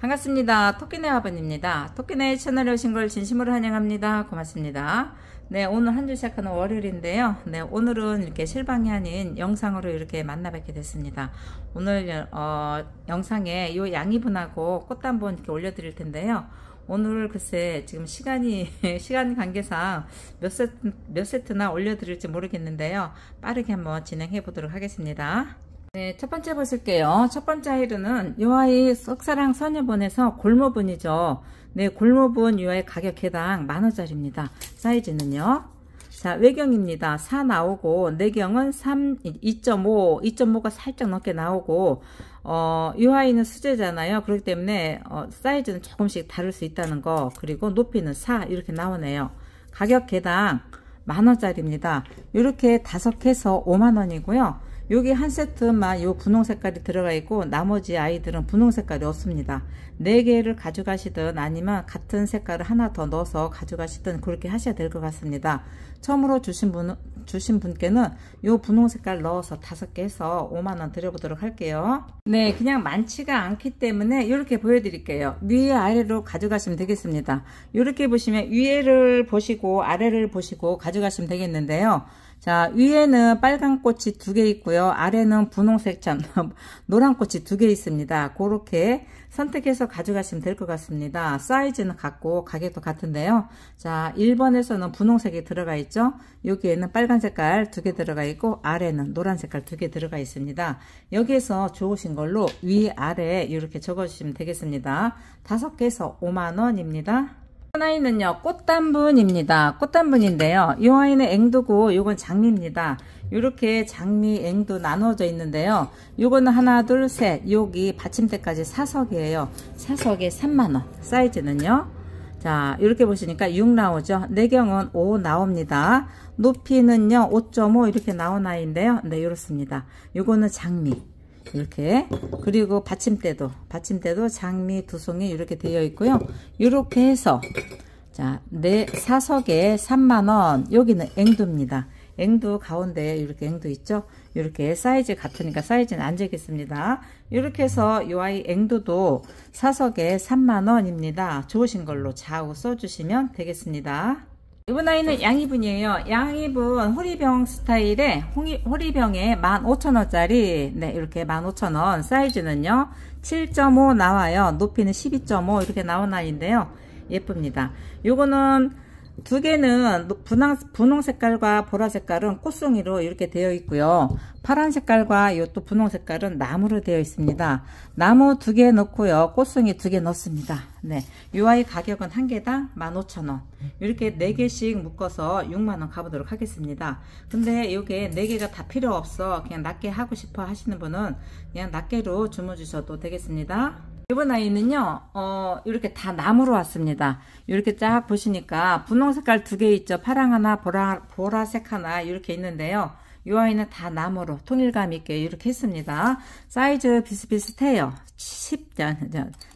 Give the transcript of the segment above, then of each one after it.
반갑습니다. 토끼네 아버님입니다 토끼네 채널에 오신 걸 진심으로 환영합니다. 고맙습니다. 네, 오늘 한 주 시작하는 월요일인데요. 네, 오늘은 이렇게 실방이 아닌 영상으로 이렇게 만나뵙게 됐습니다. 오늘 어, 영상에 이 양이분하고 꽃 한번 이렇게 올려드릴 텐데요. 오늘 글쎄 지금 시간이 시간 관계상 몇 세트 몇 세트나 올려드릴지 모르겠는데요. 빠르게 한번 진행해 보도록 하겠습니다. 네, 첫 번째 보실게요. 첫 번째 아이들는이 아이 석사랑 선녀본에서 골모분이죠. 네, 골모분 이 아이 가격 해당 만원짜리입니다. 사이즈는요. 자, 외경입니다. 4 나오고, 내경은 3, 2.5, 2.5가 살짝 넘게 나오고, 어, 이 아이는 수제잖아요. 그렇기 때문에, 어, 사이즈는 조금씩 다를 수 있다는 거, 그리고 높이는 4, 이렇게 나오네요. 가격 해당 만원짜리입니다. 이렇게 다섯 개에서 5만원이고요. 여기 한 세트만 이 분홍 색깔이 들어가 있고 나머지 아이들은 분홍 색깔이 없습니다. 4개를 가져가시든 아니면 같은 색깔을 하나 더 넣어서 가져가시든 그렇게 하셔야 될 것 같습니다. 처음으로 주신 분 주신 분께는 이 분홍 색깔 넣어서 5개 해서 5만원 드려보도록 할게요. 네 그냥 많지가 않기 때문에 이렇게 보여드릴게요. 위에 아래로 가져가시면 되겠습니다. 이렇게 보시면 위에를 보시고 아래를 보시고 가져가시면 되겠는데요. 자, 위에는 빨간 꽃이 두 개 있고요. 아래는 분홍색 참 노란 꽃이 두 개 있습니다. 그렇게 선택해서 가져가시면 될 것 같습니다. 사이즈는 같고 가격도 같은데요. 자, 1번에서는 분홍색이 들어가 있죠. 여기에는 빨간 색깔 두 개 들어가 있고 아래는 노란 색깔 두 개 들어가 있습니다. 여기에서 좋으신 걸로 위 아래 이렇게 적어주시면 되겠습니다. 다섯 개에서 5만원입니다. 하나있는요 꽃단분입니다. 꽃단분인데요. 이아인는 앵두고 이건 장미입니다. 이렇게 장미, 앵두 나눠져 있는데요. 이거는 하나, 둘, 셋. 여기 받침대까지 사석이에요. 사석에 3만원. 사이즈는요. 자 이렇게 보시니까 6 나오죠 내경은 5 나옵니다 높이는요 5.5 이렇게 나온 아이인데요 네 이렇습니다 이거는 장미 이렇게 그리고 받침대도 받침대도 장미 두 송이 이렇게 되어 있고요 이렇게 해서 자내 네 사석에 3만원 여기는 앵두입니다 앵두 가운데 이렇게 앵두 있죠 이렇게 사이즈 같으니까 사이즈는 안 재겠습니다 이렇게 해서 요 아이 앵두도 사석에 3만원입니다 좋으신 걸로 좌우 써주시면 되겠습니다 이번 아이는 양이분이에요. 양이분 호리병 스타일의 홍이, 호리병에 15,000원짜리 네 이렇게 15,000원 사이즈는요 7.5 나와요. 높이는 12.5 이렇게 나온 아이인데요. 예쁩니다. 요거는 두 개는 분홍, 분홍 색깔과 보라 색깔은 꽃송이로 이렇게 되어 있고요. 파란 색깔과 이 또 분홍 색깔은 나무로 되어 있습니다. 나무 두 개 넣고요. 꽃송이 두 개 넣습니다. 네. 이 아이 가격은 한 개당 15,000원. 이렇게 네 개씩 묶어서 6만원 가보도록 하겠습니다. 근데 이게네 개가 다 필요 없어. 그냥 낱개 하고 싶어 하시는 분은 그냥 낱개로 주문 주셔도 되겠습니다. 이번 아이는요, 어, 이렇게 다 나무로 왔습니다. 이렇게 쫙 보시니까 분홍 색깔 두 개 있죠. 파랑 하나, 보라, 보라색 하나 이렇게 있는데요. 이 아이는 다 나무로 통일감 있게 이렇게 했습니다. 사이즈 비슷비슷해요. 10,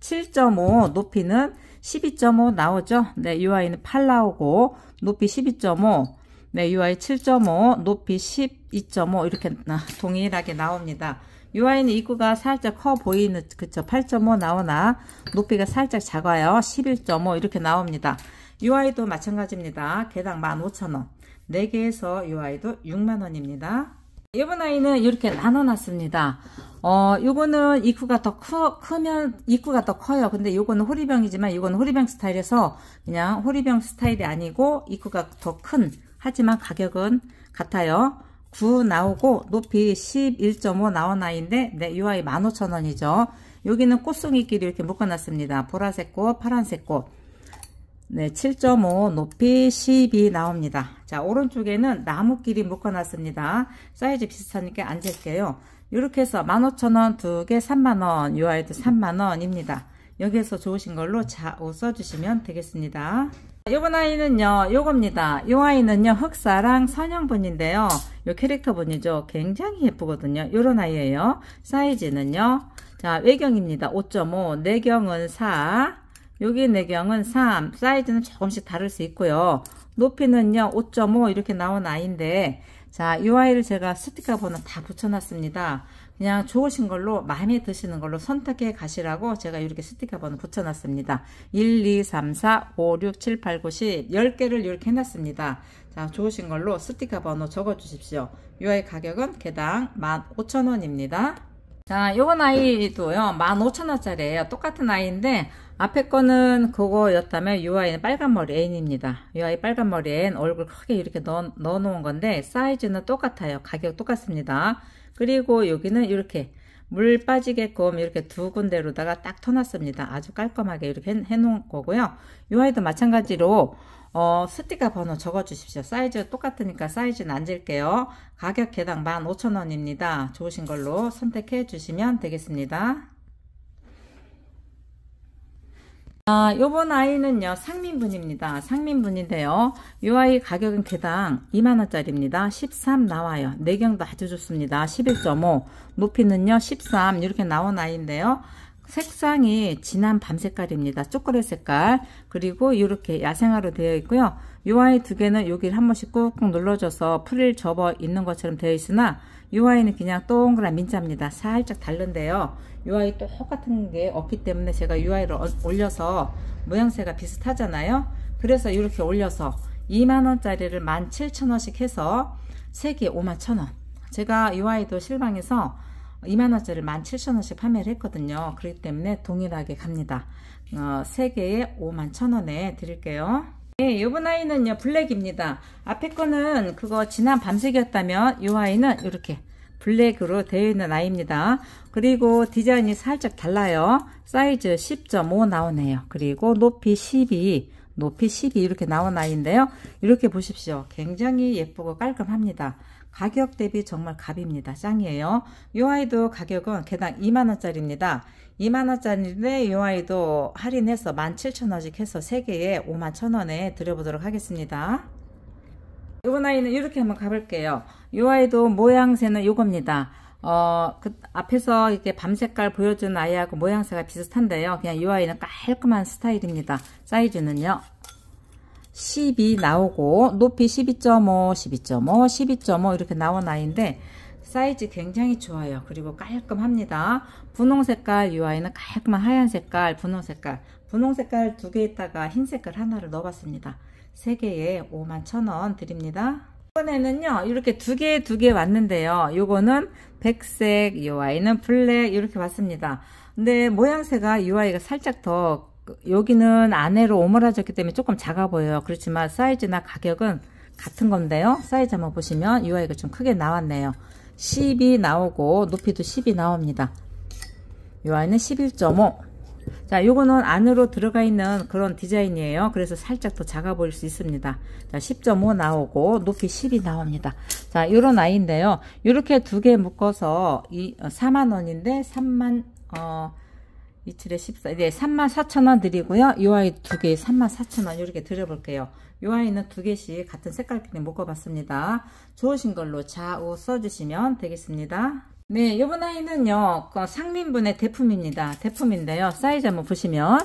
7.5 높이는 12.5 나오죠. 네, 이 아이는 8 나오고 높이 12.5 네, UI 7.5, 높이 12.5 이렇게 동일하게 나옵니다. 이 아이는 입구가 살짝 커 보이는 그쵸 8.5 나오나 높이가 살짝 작아요 11.5 이렇게 나옵니다 이 아이도 마찬가지입니다 개당 15,000원 4개에서 이 아이도 6만원입니다 이번 아이는 이렇게 나눠놨습니다 어 요거는 입구가 더 크, 크면 입구가 더 커요 근데 요거는 호리병이지만 이는 호리병 스타일에서 그냥 호리병 스타일이 아니고 입구가 더 큰 하지만 가격은 같아요 9 나오고 높이 11.5 나온 아이인데 네, 이 아이 15,000원이죠. 여기는 꽃송이끼리 이렇게 묶어놨습니다. 보라색 꽃, 파란색 꽃. 네, 7.5 높이 12 나옵니다. 자, 오른쪽에는 나무끼리 묶어놨습니다. 사이즈 비슷하니까 앉을게요. 이렇게 해서 15,000원 두 개 3만원, 이 아이도 3만원입니다. 여기에서 좋으신 걸로 좌우 써주시면 되겠습니다. 이번 아이는요 요겁니다 요 아이는요 흑사랑 선형분인데요 요 캐릭터분이죠 굉장히 예쁘거든요 요런 아이예요 사이즈는요 자 외경입니다 5.5 내경은 4 여기 내경은 3 사이즈는 조금씩 다를 수 있고요 높이는요 5.5 이렇게 나온 아이인데 자 이 아이를 제가 스티커 번호 다 붙여놨습니다 그냥 좋으신 걸로 마음에 드시는 걸로 선택해 가시라고 제가 이렇게 스티커 번호 붙여놨습니다. 1, 2, 3, 4, 5, 6, 7, 8, 9, 10 10개를 이렇게 해놨습니다. 자 좋으신 걸로 스티커 번호 적어주십시오. 이 아이 가격은 개당 15,000원입니다. 자, 요건 아이도요, 15,000원짜리예요. 똑같은 아이인데, 앞에 거는 그거였다면 u i 는 빨간머리 애인입니다. UI 빨간머리 애 얼굴 크게 이렇게 넣어, 넣어 놓은 건데 사이즈는 똑같아요. 가격 똑같습니다. 그리고 여기는 이렇게 물 빠지게끔 이렇게 두 군데로다가 딱 터놨습니다. 아주 깔끔하게 이렇게 해놓은 거고요. u i 도 마찬가지로 어, 스티커 번호 적어주십시오. 사이즈 똑같으니까 사이즈는 안 질게요. 가격 개당 15,000원입니다. 좋으신 걸로 선택해 주시면 되겠습니다. 아, 요번 아이는요 상민분입니다 상민분인데요 요 아이 가격은 개당 2만원짜리입니다 13 나와요 내경도 네 아주 좋습니다 11.5 높이는요 13 이렇게 나온 아이인데요 색상이 진한 밤 색깔입니다. 초콜릿 색깔. 그리고 이렇게 야생화로 되어 있고요. 요 아이 두 개는 여기를 한 번씩 꾹꾹 눌러줘서 풀을 접어 있는 것처럼 되어 있으나 요 아이는 그냥 동그란 민자입니다. 살짝 다른데요. 요 아이 똑같은 게 없기 때문에 제가 요 아이를 어, 올려서 모양새가 비슷하잖아요. 그래서 이렇게 올려서 2만원짜리를 17,000원씩 해서 3개 5만1 0원 0 0 제가 이 아이도 실망해서 2만원짜리 17,000원씩 판매를 했거든요. 그렇기 때문에 동일하게 갑니다. 어, 3개에 51,000원에 드릴게요. 네, 요번 아이는요, 블랙입니다. 앞에 거는 그거 지난 밤색이었다면 요 아이는 이렇게 블랙으로 되어 있는 아이입니다. 그리고 디자인이 살짝 달라요. 사이즈 10.5 나오네요. 그리고 높이 12, 높이 12 이렇게 나온 아이인데요. 이렇게 보십시오. 굉장히 예쁘고 깔끔합니다. 가격 대비 정말 갑입니다. 짱이에요. 이 아이도 가격은 개당 2만원짜리입니다. 2만원짜리인데 이 아이도 할인해서 17,000원씩 해서 3개에 51,000원에 만 드려보도록 하겠습니다. 이번 아이는 이렇게 한번 가볼게요. 이 아이도 모양새는 이겁니다. 어, 그 앞에서 이렇게 밤 색깔 보여준 아이하고 모양새가 비슷한데요. 그냥 이 아이는 깔끔한 스타일입니다. 사이즈는요. 12 나오고 높이 12.5, 12.5, 12.5 이렇게 나온 아이인데 사이즈 굉장히 좋아요. 그리고 깔끔합니다. 분홍 색깔 이 아이는 깔끔한 하얀 색깔, 분홍 색깔, 분홍 색깔 두 개 있다가 흰 색깔 하나를 넣어봤습니다. 세 개에 51,000원 드립니다. 이번에는요 이렇게 두 개 두 개 왔는데요 요거는 백색 이 아이는 블랙 이렇게 왔습니다 근데 모양새가 이 아이가 살짝 더 여기는 안에로 오므라졌기 때문에 조금 작아 보여요. 그렇지만 사이즈나 가격은 같은 건데요. 사이즈 한번 보시면 UI가 좀 크게 나왔네요. 10이 나오고 높이도 10이 나옵니다. 요 아이는 11.5 자, 요거는 안으로 들어가 있는 그런 디자인이에요. 그래서 살짝 더 작아 보일 수 있습니다. 자, 10.5 나오고 높이 10이 나옵니다. 자, 요런 아이인데요. 이렇게 두 개 묶어서 이 4만 원인데 3만 어 이틀에 14, 네, 34,000원 드리고요. 이 아이 두 개, 에 34,000원 이렇게 드려볼게요. 이 아이는 두 개씩 같은 색깔핀에 묶어봤습니다. 좋으신 걸로 좌우 써주시면 되겠습니다. 네, 이번 아이는요, 그 상민분의 대품입니다. 대품인데요. 사이즈 한번 보시면,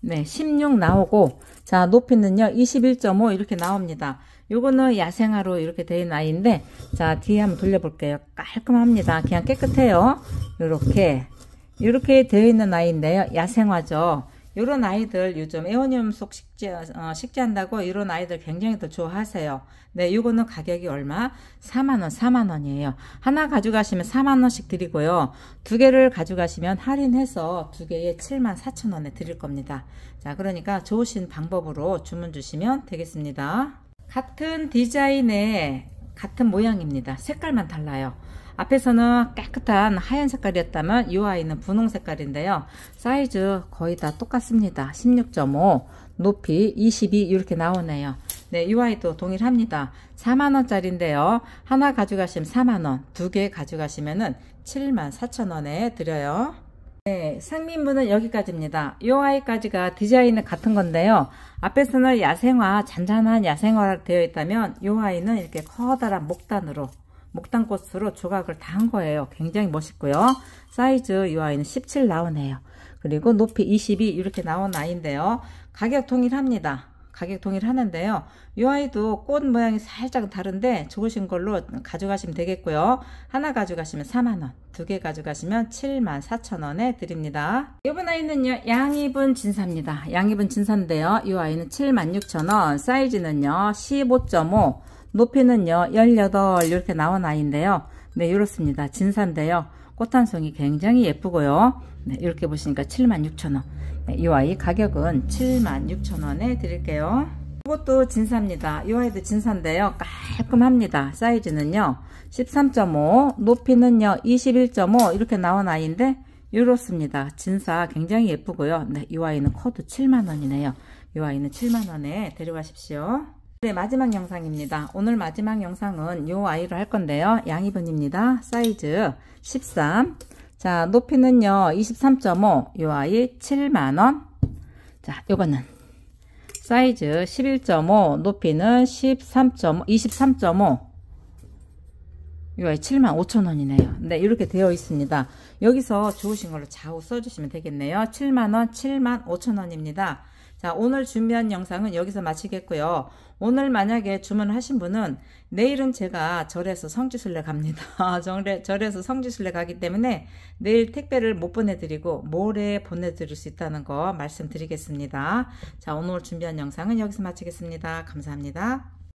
네, 16 나오고, 자, 높이는요, 21.5 이렇게 나옵니다. 요거는 야생화로 이렇게 된 아이인데, 자, 뒤에 한번 돌려볼게요. 깔끔합니다. 그냥 깨끗해요. 요렇게. 이렇게 되어 있는 아이인데요. 야생화죠. 이런 아이들 요즘 애완염속 식재, 어, 식재한다고 이런 아이들 굉장히 더 좋아하세요. 네, 이거는 가격이 얼마? 4만원, 4만원이에요. 하나 가져가시면 4만원씩 드리고요. 두 개를 가져가시면 할인해서 두 개에 7만 4천원에 드릴 겁니다. 자, 그러니까 좋으신 방법으로 주문 주시면 되겠습니다. 같은 디자인의 같은 모양입니다. 색깔만 달라요. 앞에서는 깨끗한 하얀 색깔이었다면 이 아이는 분홍 색깔인데요. 사이즈 거의 다 똑같습니다. 16.5, 높이 22 이렇게 나오네요. 네, 이 아이도 동일합니다. 4만원짜리인데요. 하나 가져가시면 4만원, 두 개 가져가시면 은 7만 4천원에 드려요. 네, 상민부는 여기까지입니다. 이 아이까지가 디자인은 같은 건데요. 앞에서는 야생화, 잔잔한 야생화가 되어 있다면 이 아이는 이렇게 커다란 목단으로 목단꽃으로 조각을 다 한 거예요. 굉장히 멋있고요. 사이즈 이 아이는 17 나오네요. 그리고 높이 22 이렇게 나온 아이인데요. 가격 동일합니다. 가격 동일하는데요. 이 아이도 꽃 모양이 살짝 다른데 좋으신 걸로 가져가시면 되겠고요. 하나 가져가시면 4만원, 두 개 가져가시면 7만 4천원에 드립니다. 이번 아이는요. 양이분 진사입니다. 양이분 진사인데요. 이 아이는 7만 6천원, 사이즈는요. 15.5 높이는요 18 이렇게 나온 아이인데요 네 이렇습니다 진산데요꽃 한 송이 굉장히 예쁘고요 네, 이렇게 보시니까 76,000원 네, 이 아이 가격은 76,000원에 드릴게요 이것도 진사입니다 이 아이도 진사인데요 깔끔합니다 사이즈는요 13.5 높이는요 21.5 이렇게 나온 아이인데 이렇습니다. 진사 굉장히 예쁘고요. 네, 이 아이는 커도 7만원이네요. 이 아이는 7만원에 데려가십시오. 네 마지막 영상입니다 오늘 마지막 영상은 요 아이로 할 건데요 양이분입니다 사이즈 13자 높이는요 23.5 요 아이 7만원 자 요거는 사이즈 11.5 높이는 13.5 23.5요 아이 7만 5천원이네요 네 이렇게 되어 있습니다 여기서 좋으신 걸로 좌우 써주시면 되겠네요 7만원 7만 5천원입니다 자, 오늘 준비한 영상은 여기서 마치겠고요. 오늘 만약에 주문하신 분은 내일은 제가 절에서 성지순례 갑니다. 절에서 성지순례 가기 때문에 내일 택배를 못 보내드리고 모레 보내드릴 수 있다는 거 말씀드리겠습니다. 자, 오늘 준비한 영상은 여기서 마치겠습니다. 감사합니다.